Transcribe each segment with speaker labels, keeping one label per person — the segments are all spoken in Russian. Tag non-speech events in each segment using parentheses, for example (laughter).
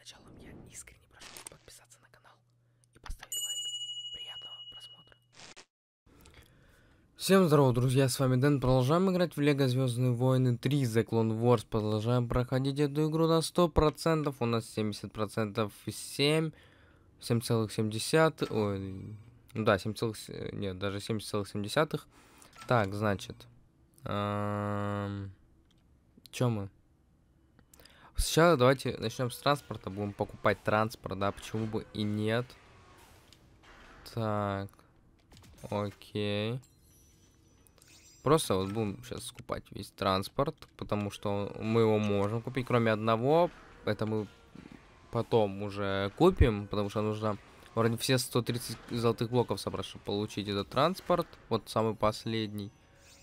Speaker 1: началом я искренне прошу подписаться на канал и поставить лайк. Приятного просмотра. Всем здорово, друзья, с вами Дэн. Продолжаем играть в Лего Звездные Войны 3 The Clone Wars. Продолжаем проходить эту игру на 100%. У нас 70% 7. 7,7. Ой, ну да, 7, нет, даже 7,7. Так, значит. Эм, Чё мы? Сначала давайте начнем с транспорта. Будем покупать транспорт, да, почему бы и нет. Так. Окей. Просто вот будем сейчас скупать весь транспорт, потому что мы его можем купить, кроме одного. Это мы потом уже купим, потому что нужно вроде все 130 золотых блоков собрать, чтобы получить этот транспорт. Вот самый последний.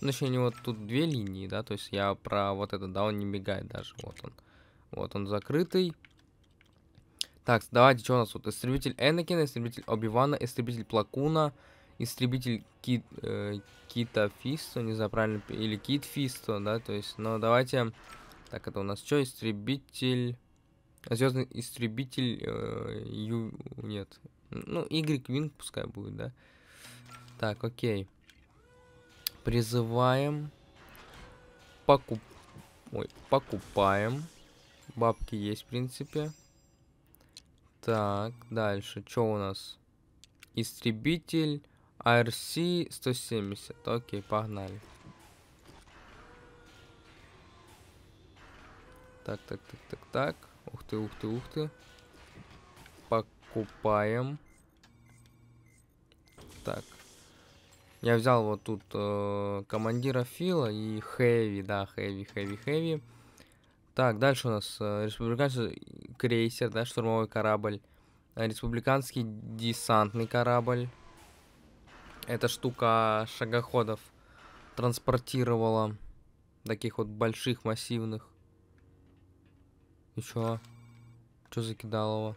Speaker 1: Значит, ну, точнее, у него тут две линии, да, то есть я про вот этот, да, он не мигает даже, вот он. Вот он закрытый. Так, давайте, что у нас тут? Истребитель Энакина, истребитель Обивана, истребитель Плакуна, истребитель Кит, э, Кита Фисто, не знаю, правильно, или Кит Фисто, да, то есть, но ну, давайте... Так, это у нас что? Истребитель... Звездный истребитель... Э, ю... Нет. Ну, Y-Wing пускай будет, да? Так, окей. Призываем. Покуп... Ой, покупаем. Покупаем. Бабки есть, в принципе. Так, дальше. Что у нас? Истребитель RC-170. Окей, погнали. Так, так, так, так, так. Ух ты, ух ты, ух ты. Покупаем. Так. Я взял вот тут э, командира Фила и Хэви, да, Хэви, Хэви, Хэви. Так, дальше у нас э, республиканский крейсер, да, штурмовой корабль. Э, республиканский десантный корабль. Эта штука шагоходов транспортировала таких вот больших, массивных. Еще что Чё закидало его?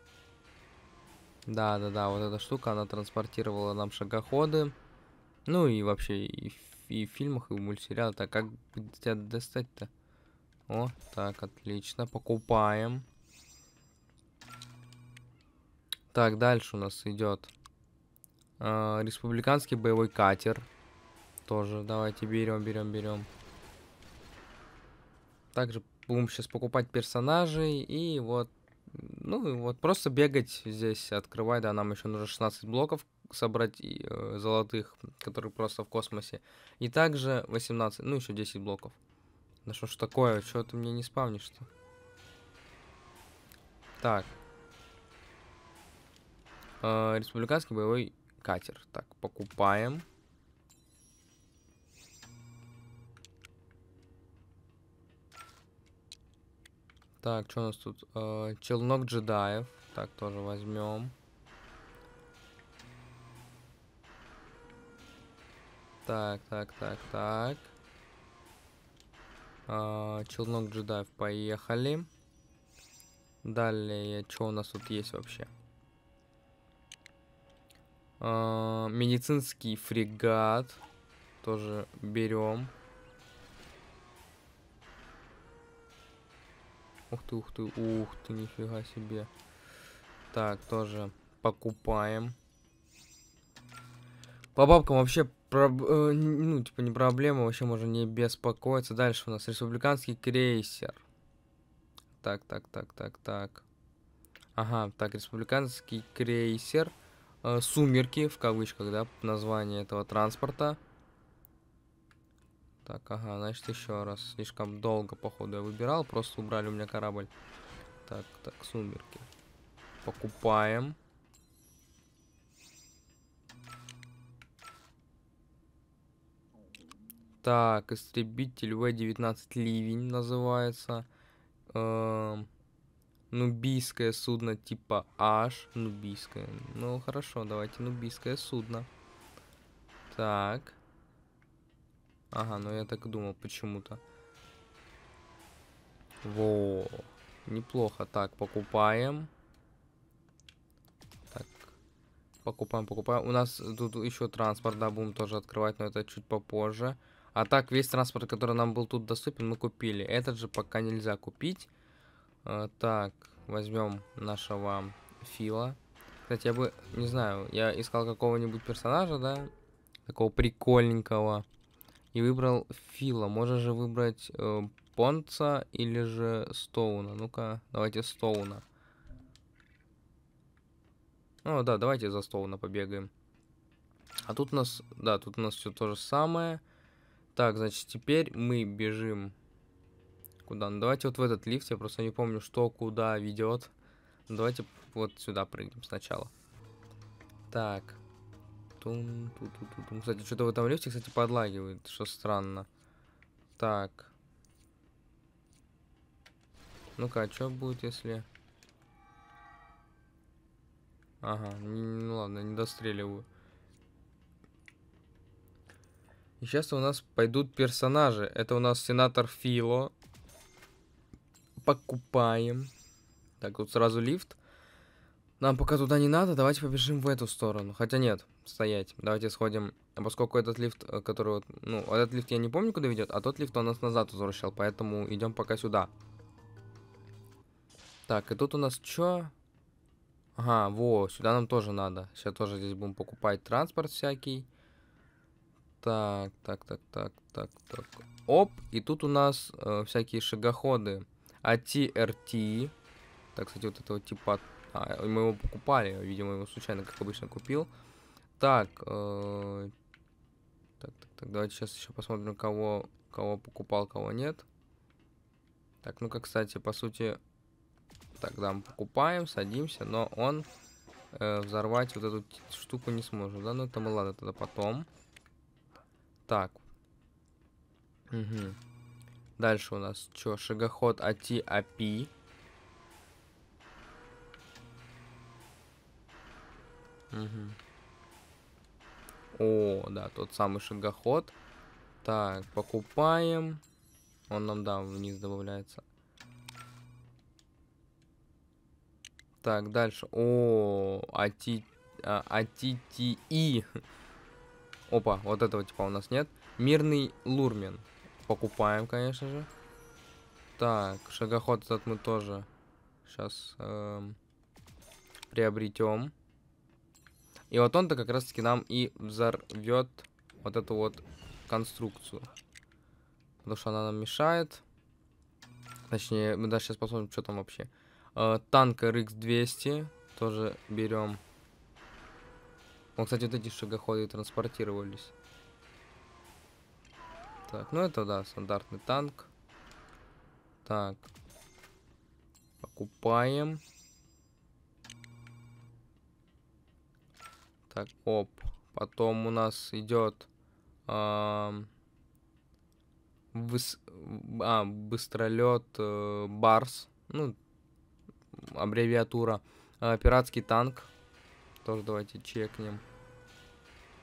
Speaker 1: Да-да-да, вот эта штука, она транспортировала нам шагоходы. Ну и вообще и, и в фильмах, и в мультсериалах. Так как тебя достать-то? О, так, отлично. Покупаем. Так, дальше у нас идет э, республиканский боевой катер. Тоже давайте берем, берем, берем. Также будем сейчас покупать персонажей и вот, ну и вот просто бегать здесь, открывать. Да, нам еще нужно 16 блоков собрать э, золотых, которые просто в космосе. И также 18, ну еще 10 блоков. Да что ж такое, что ты мне не спавнишь-то? Так. Э, республиканский боевой катер. Так, покупаем. Так, что у нас тут? Э, челнок джедаев. Так, тоже возьмем. Так, так, так, так. А, челнок джедаев, поехали. Далее, что у нас тут есть вообще? А, медицинский фрегат. Тоже берем. Ух ты, ух ты, ух ты, нифига себе. Так, тоже покупаем. По бабкам вообще, про, э, ну, типа, не проблема, вообще можно не беспокоиться. Дальше у нас республиканский крейсер. Так, так, так, так, так. Ага, так, республиканский крейсер. Э, сумерки, в кавычках, да, название этого транспорта. Так, ага, значит, еще раз. Слишком долго, походу, я выбирал. Просто убрали у меня корабль. Так, так, сумерки. Покупаем. Так, истребитель В-19 Ливень называется. Эм, нубийское судно типа H. Нубийское. Ну, хорошо, давайте нубийское судно. Так. Ага, ну я так думал почему-то. Во, неплохо. Так, покупаем. Так, покупаем, покупаем. У нас тут еще транспорт, да, будем тоже открывать, но это чуть попозже. А так, весь транспорт, который нам был тут доступен, мы купили. Этот же пока нельзя купить. А, так, возьмем нашего Фила. Кстати, я бы, не знаю, я искал какого-нибудь персонажа, да? Такого прикольненького. И выбрал Фила. Можно же выбрать э, Понца или же Стоуна. Ну-ка, давайте Стоуна. Ну да, давайте за Стоуна побегаем. А тут у нас, да, тут у нас все то же самое. Так, значит, теперь мы бежим. Куда? Ну, давайте вот в этот лифт. Я просто не помню, что куда ведет. Ну, давайте вот сюда прыгнем сначала. Так. Тун, ту, ту, ту, тун. Кстати, что-то в этом лифте, кстати, подлагивает, что странно. Так. Ну-ка, а что будет, если... Ага, ну ладно, не достреливаю. И сейчас у нас пойдут персонажи. Это у нас сенатор Фило. Покупаем. Так, тут сразу лифт. Нам пока туда не надо, давайте побежим в эту сторону. Хотя нет, стоять. Давайте сходим. А поскольку этот лифт, э, который вот... Ну, этот лифт я не помню, куда ведет, а тот лифт он нас назад возвращал. Поэтому идем пока сюда. Так, и тут у нас что? Ага, во, сюда нам тоже надо. Сейчас тоже здесь будем покупать транспорт всякий. Так, так, так, так, так, так. Оп, и тут у нас э, всякие шагоходы. АТРТ. Так, кстати, вот этого типа... А, мы его покупали, видимо, его случайно, как обычно, купил. Так, э, так, так, так, давайте сейчас еще посмотрим, кого, кого покупал, кого нет. Так, ну-ка, кстати, по сути... Так, да, мы покупаем, садимся, но он э, взорвать вот эту штуку не сможет, да? Ну, это мы, ладно, тогда Потом. Так. Угу. Дальше у нас что? Шагоход AT API. Угу. О, да, тот самый шагоход. Так, покупаем. Он нам, да, вниз добавляется. Так, дальше. О, ATTI. А, а, а Опа, вот этого типа у нас нет. Мирный Лурмин. Покупаем, конечно же. Так, шагоход этот мы тоже сейчас эм, приобретем. И вот он-то как раз-таки нам и взорвет вот эту вот конструкцию. Потому что она нам мешает. Точнее, мы даже сейчас посмотрим, что там вообще. Э, танк RX-200 тоже берем. Вот, кстати, вот эти шагоходы транспортировались. Так, ну это, да, стандартный танк. Так. Покупаем. Так, оп. Потом у нас идет... Э, выс, а, быстролет э, Барс. Ну, аббревиатура. Э, пиратский танк. Тоже давайте чекнем.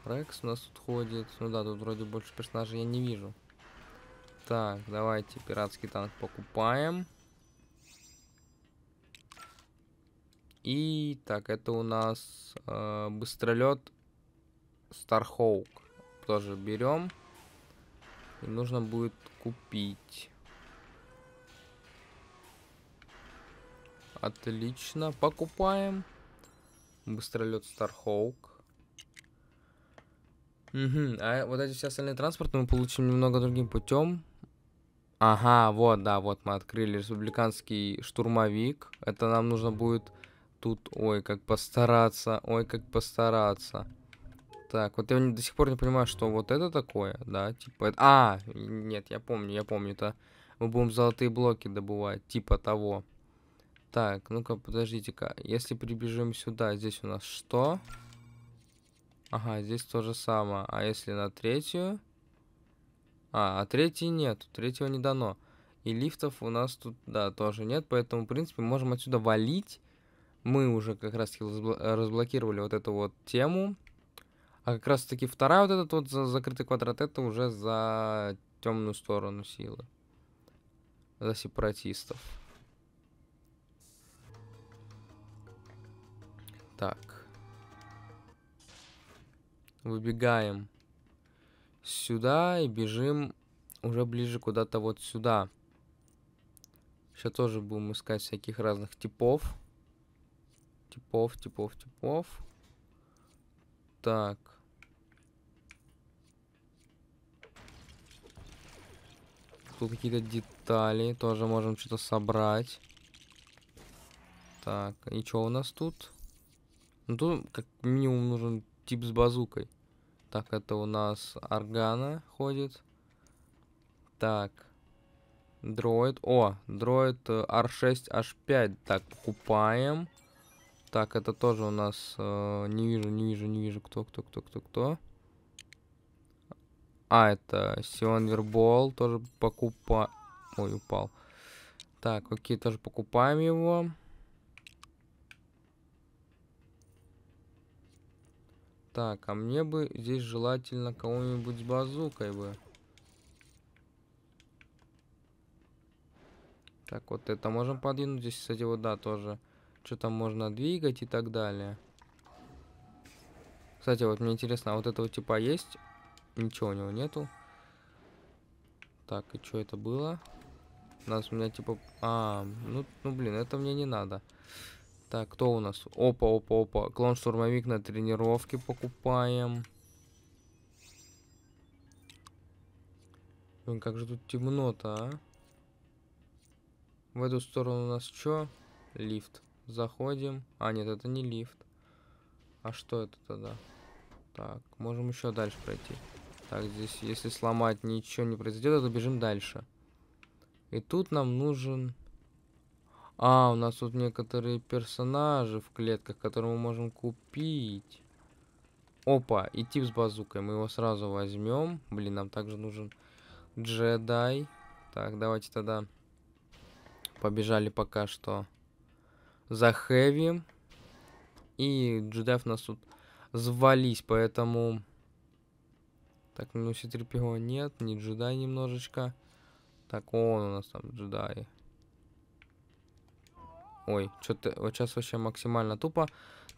Speaker 1: Рекс у нас тут ходит. Ну да, тут вроде больше персонажей я не вижу. Так, давайте пиратский танк покупаем. И так, это у нас э, быстролет Стархоук. Тоже берем. И нужно будет купить. Отлично, покупаем. Быстролет Стархоук. Угу. А вот эти все остальные транспорты мы получим немного другим путем. Ага, вот, да, вот мы открыли республиканский штурмовик. Это нам нужно будет тут, ой, как постараться, ой, как постараться. Так, вот я до сих пор не понимаю, что вот это такое, да, типа это... А, нет, я помню, я помню, это мы будем золотые блоки добывать, типа того. Так, ну-ка, подождите-ка, если прибежим сюда, здесь у нас что? Что? Ага, здесь то же самое. А если на третью? А, а третьей нет, третьего не дано. И лифтов у нас тут, да, тоже нет, поэтому, в принципе, можем отсюда валить. Мы уже как раз э, разблокировали вот эту вот тему. А как раз таки вторая вот этот вот за закрытый квадрат, это уже за темную сторону силы. За сепаратистов. Так выбегаем сюда и бежим уже ближе куда-то вот сюда. Сейчас тоже будем искать всяких разных типов. Типов, типов, типов. Так. Тут какие-то детали. Тоже можем что-то собрать. Так, и что у нас тут? Ну тут как минимум нужен тип с базукой. Так, это у нас органа ходит. Так. Дроид. О, дроид R6H5. Э, так, покупаем. Так, это тоже у нас... Э, не вижу, не вижу, не вижу. Кто, кто, кто, кто, кто. А, это Сион Вербол. Тоже покупаем. Ой, упал. Так, окей, тоже покупаем его. Так, а мне бы здесь желательно кого-нибудь с базукой бы. Так, вот это можем подвинуть. Здесь, кстати, вот да, тоже. Что там можно двигать и так далее. Кстати, вот мне интересно, а вот этого типа есть? Ничего у него нету. Так, и что это было? У нас у меня типа... А, ну, ну блин, это мне не надо. Так, кто у нас? Опа, опа, опа. Клон-штурмовик на тренировке покупаем. Блин, как же тут темно-то, а? В эту сторону у нас что? Лифт. Заходим. А, нет, это не лифт. А что это тогда? Так, можем еще дальше пройти. Так, здесь, если сломать, ничего не произойдет, то бежим дальше. И тут нам нужен а, у нас тут некоторые персонажи в клетках, которые мы можем купить. Опа, и тип с базукой. Мы его сразу возьмем. Блин, нам также нужен джедай. Так, давайте тогда побежали пока что за хэви. И джедаев нас тут звались, поэтому... Так, ну, Ситрипио нет, не джедай немножечко. Так, он у нас там джедай. Ой, что-то вот сейчас вообще максимально тупо.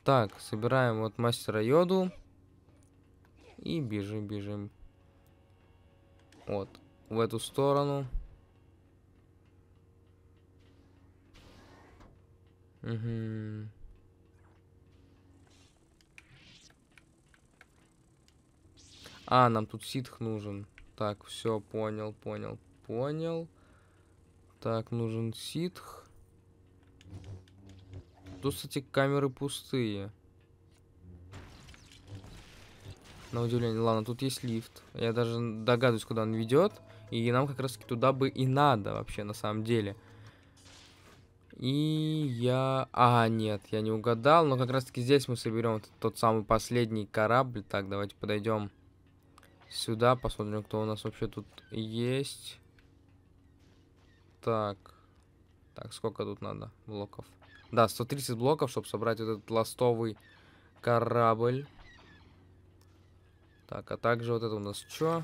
Speaker 1: Так, собираем вот мастера йоду. И бежим, бежим. Вот, в эту сторону. Угу. А, нам тут ситх нужен. Так, все, понял, понял, понял. Так, нужен ситх. Тут, кстати, камеры пустые. На удивление. Ладно, тут есть лифт. Я даже догадываюсь, куда он ведет. И нам как раз таки туда бы и надо вообще, на самом деле. И я... А, нет, я не угадал. Но как раз таки здесь мы соберем вот тот самый последний корабль. Так, давайте подойдем сюда. Посмотрим, кто у нас вообще тут есть. Так. Так, сколько тут надо блоков? Да, 130 блоков, чтобы собрать этот ластовый корабль. Так, а также вот это у нас что?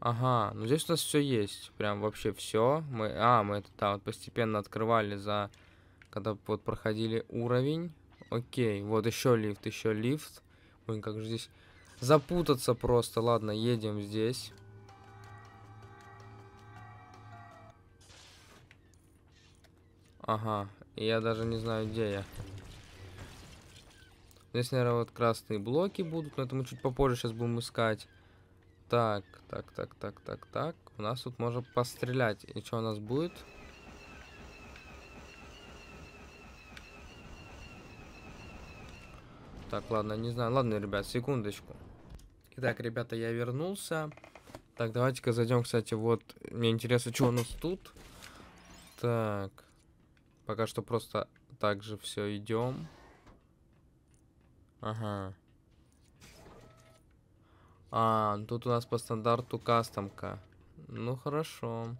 Speaker 1: Ага, ну здесь у нас все есть. Прям вообще все. Мы, а, мы это, да, вот постепенно открывали за... Когда вот проходили уровень. Окей, вот еще лифт, еще лифт. Блин, как же здесь запутаться просто. Ладно, едем здесь. Ага, и я даже не знаю, где я. Здесь, ну, наверное, вот красные блоки будут, но это мы чуть попозже сейчас будем искать. Так, так, так, так, так, так. У нас тут можно пострелять. И что у нас будет? Так, ладно, не знаю. Ладно, ребят, секундочку. Итак, ребята, я вернулся. Так, давайте-ка зайдем, кстати, вот. Мне интересно, что у нас тут. Так. Пока что просто так же все идем. Ага. А, тут у нас по стандарту кастомка. Ну хорошо.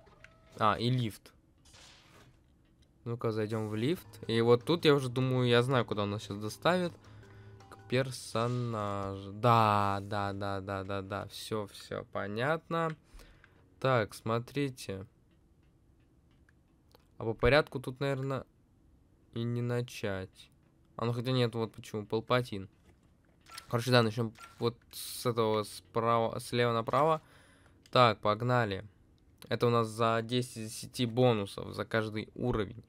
Speaker 1: А, и лифт. Ну-ка, зайдем в лифт. И вот тут я уже думаю, я знаю, куда он нас сейчас доставит. К персонажу. Да, да, да, да, да, да. Все, все, понятно. Так, смотрите. А по порядку тут, наверное, и не начать. А ну хотя нет, вот почему, Палпатин. Короче, да, начнем вот с этого справа, слева направо. Так, погнали. Это у нас за 10 из 10 бонусов за каждый уровень.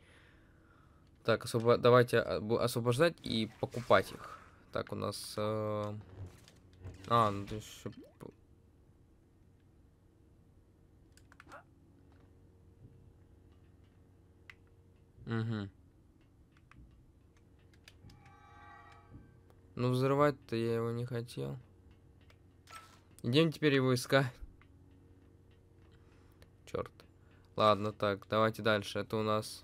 Speaker 1: Так, освобо... давайте а, освобождать и покупать их. Так, у нас... Э... А, ну, еще Угу. Ну взрывать-то я его не хотел. Идем теперь его искать. Черт. Ладно, так, давайте дальше. Это у нас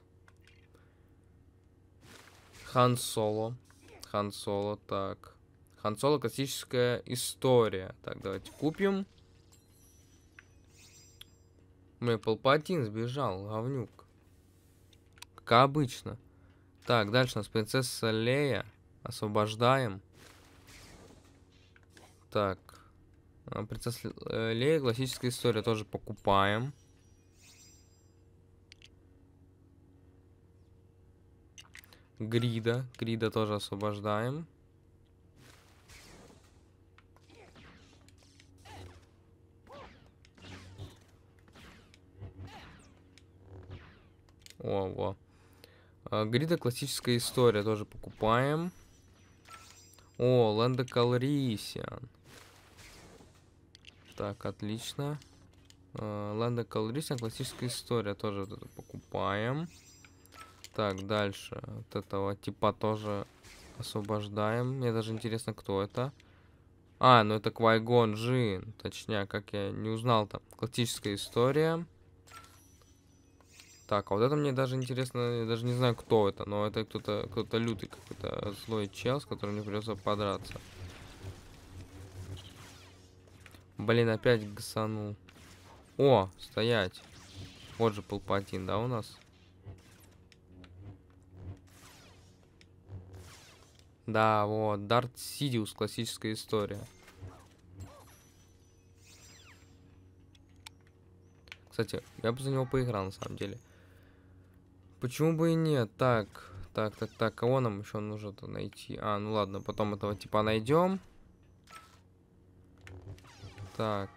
Speaker 1: Хан Соло. Хан Соло, так. Хан Соло, классическая история. Так, давайте купим. Мэпл Патин сбежал, говнюк. Как обычно. Так, дальше у нас принцесса Лея. Освобождаем. Так. А, принцесса э, Лея, классическая история, тоже покупаем. Грида. Грида тоже освобождаем. О, во. А, грида классическая история, тоже покупаем. О, Лэнда Калрисиан. Так, отлично. Лэнда Калрисиан, классическая история, тоже вот это покупаем. Так, дальше. От этого типа тоже освобождаем. Мне даже интересно, кто это. А, ну это Квайгон Джин. Точнее, как я не узнал там. Классическая история. Так, а вот это мне даже интересно, я даже не знаю, кто это, но это кто-то кто-то лютый какой-то злой чел, с которым мне придется подраться. Блин, опять гасанул. О, стоять. Вот же Палпатин, да, у нас? Да, вот, Дарт Сидиус, классическая история. Кстати, я бы за него поиграл, на самом деле. Почему бы и нет? Так, так, так, так, кого нам еще нужно-то найти? А, ну ладно, потом этого типа найдем. Так.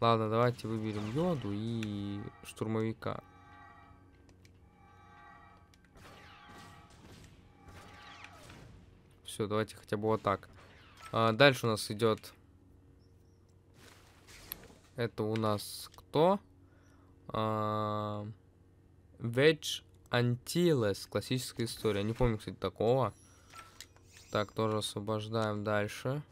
Speaker 1: Ладно, давайте выберем йоду и штурмовика. Все, давайте хотя бы вот так. А, дальше у нас идет это у нас кто? Ведж а, Антилес. Классическая история. Не помню, кстати, такого. Так, тоже освобождаем дальше.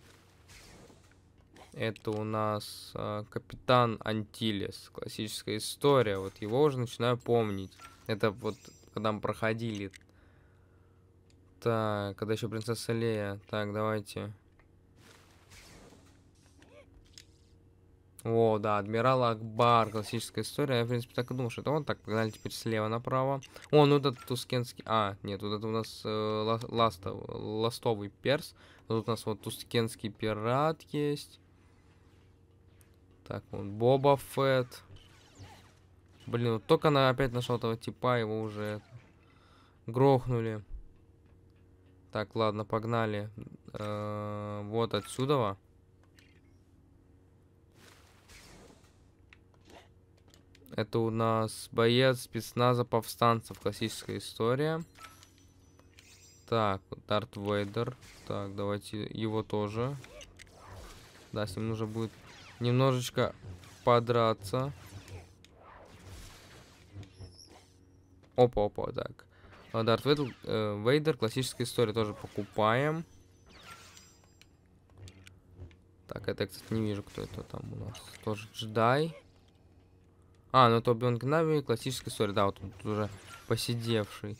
Speaker 1: Это у нас э, Капитан Антилес. Классическая история. Вот его уже начинаю помнить. Это вот когда мы проходили. Так, когда еще принцесса Лея. Так, давайте. О, да, Адмирал Акбар, классическая история. Я, в принципе, так и думал, что это он. Так, погнали теперь слева направо. О, ну этот тускенский... А, нет, вот это у нас э, ластов, ластовый перс. Тут у нас вот тускенский пират есть. Так, вот Боба Фетт. Блин, вот только она опять нашла этого типа, его уже грохнули. Так, ладно, погнали. Э -э вот отсюда. Это у нас боец спецназа повстанцев. Классическая история. Так, Дарт Вейдер. Так, давайте его тоже. Да, с ним нужно будет немножечко подраться. Опа-опа, так. А, Дарт Вейдер, э, Вейдер, классическая история, тоже покупаем. Так, это я, кстати, не вижу, кто это там у нас. Тоже джедай. А, ну это Бионг Нави, классическая история, да, вот он тут уже посидевший.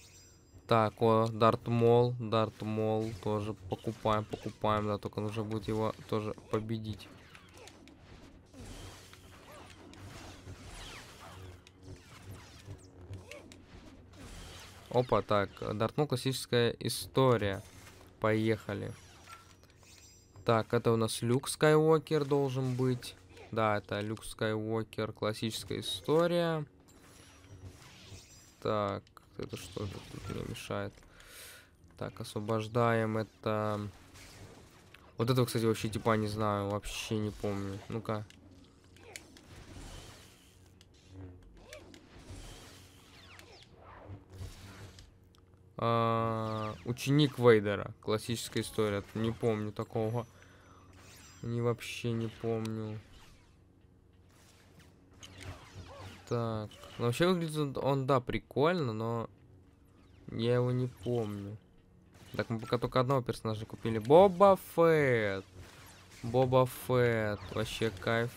Speaker 1: Так, о, Дарт Мол, Дарт Мол тоже покупаем, покупаем, да, только нужно будет его тоже победить. Опа, так, Дарт Мол классическая история. Поехали. Так, это у нас Люк Скайуокер должен быть. Да, это Люк Скайуокер, классическая история. Так, это что же тут мне мешает? Так, освобождаем это... Вот этого, кстати, вообще типа не знаю, вообще не помню. Ну-ка. А, ученик Вейдера. Классическая история. Не помню такого. Не вообще не помню. Так. Ну, вообще выглядит он, да, прикольно, но я его не помню. Так, мы пока только одного персонажа купили. Боба Фетт. Боба Фетт. Вообще кайф.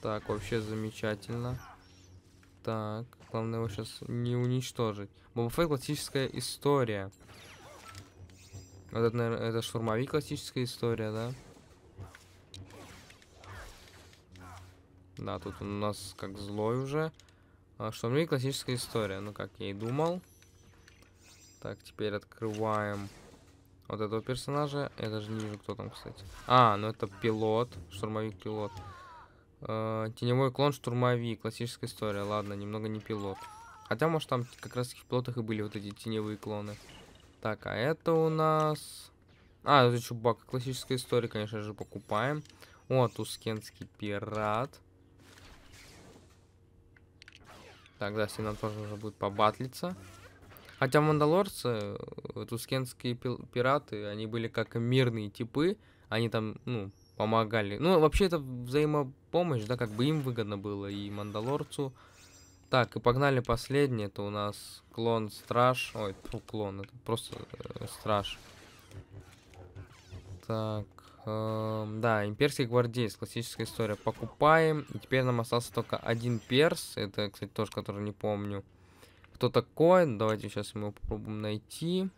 Speaker 1: Так, вообще замечательно. Так, главное его сейчас не уничтожить. Боба Фетт классическая история. Вот это, наверное, это штурмовик классическая история, да? Да, тут он у нас как злой уже. А, что мне классическая история, ну как я и думал. Так, теперь открываем вот этого персонажа. Я даже не вижу, кто там, кстати. А, ну это пилот, штурмовик-пилот. Э, а, теневой клон штурмовик, классическая история. Ладно, немного не пилот. Хотя, может, там как раз в пилотах и были вот эти теневые клоны. Так, а это у нас... А, это Чубака, классическая история, конечно же, покупаем. О, тускенский пират. Так да, ним тоже уже будет побатлиться. Хотя мандалорцы, э, тускенские пираты, они были как мирные типы. Они там, ну, помогали. Ну, вообще это взаимопомощь, да, как бы им выгодно было и мандалорцу. Так, и погнали последнее. Это у нас клон Страж. Ой, фу, клон, это просто э, Страж. Так, Эм, да, имперский гвардеец, классическая история. Покупаем. И теперь нам остался только один перс. Это, кстати, тоже, который не помню. Кто такой? Давайте сейчас мы его попробуем найти.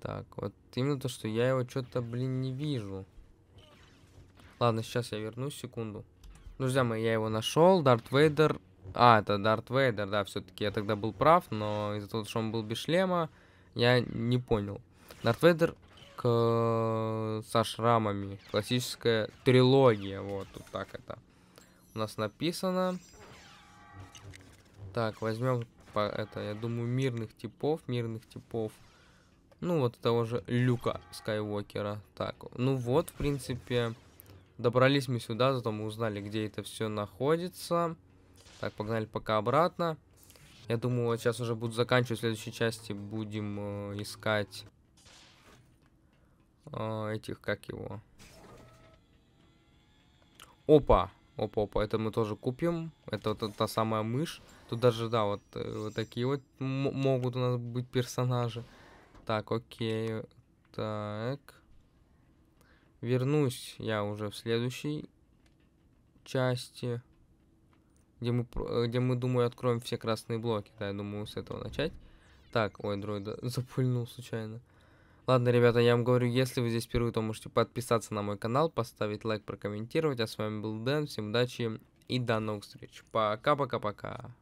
Speaker 1: Так, вот именно то, что я его что-то, блин, не вижу. Ладно, сейчас я вернусь, секунду. Ну, друзья мои, я его нашел. Дарт Вейдер. А, это Дарт Вейдер, да, все-таки я тогда был прав, но из-за того, что он был без шлема, я не понял. Дарт Вейдер к... со шрамами. Классическая трилогия. Вот, тут так это у нас написано. Так, возьмем по, это, я думаю, мирных типов, мирных типов. Ну, вот того же Люка Скайуокера. Так, ну вот, в принципе, добрались мы сюда, зато мы узнали, где это все находится. Так, погнали пока обратно. Я думаю, вот сейчас уже буду заканчивать в следующей части. Будем э, искать а, этих, как его? Опа! Опа-опа, это мы тоже купим. Это вот та самая мышь. Тут даже, да, вот, э, вот такие вот могут у нас быть персонажи. Так, окей. Так. Вернусь я уже в следующей части, где мы, э, где мы, думаю, откроем все красные блоки. Да, я думаю, с этого начать. Так, ой, дроид (laughs) запыльнул случайно. Ладно, ребята, я вам говорю, если вы здесь впервые, то можете подписаться на мой канал, поставить лайк, прокомментировать. А с вами был Дэн, всем удачи и до новых встреч. Пока-пока-пока.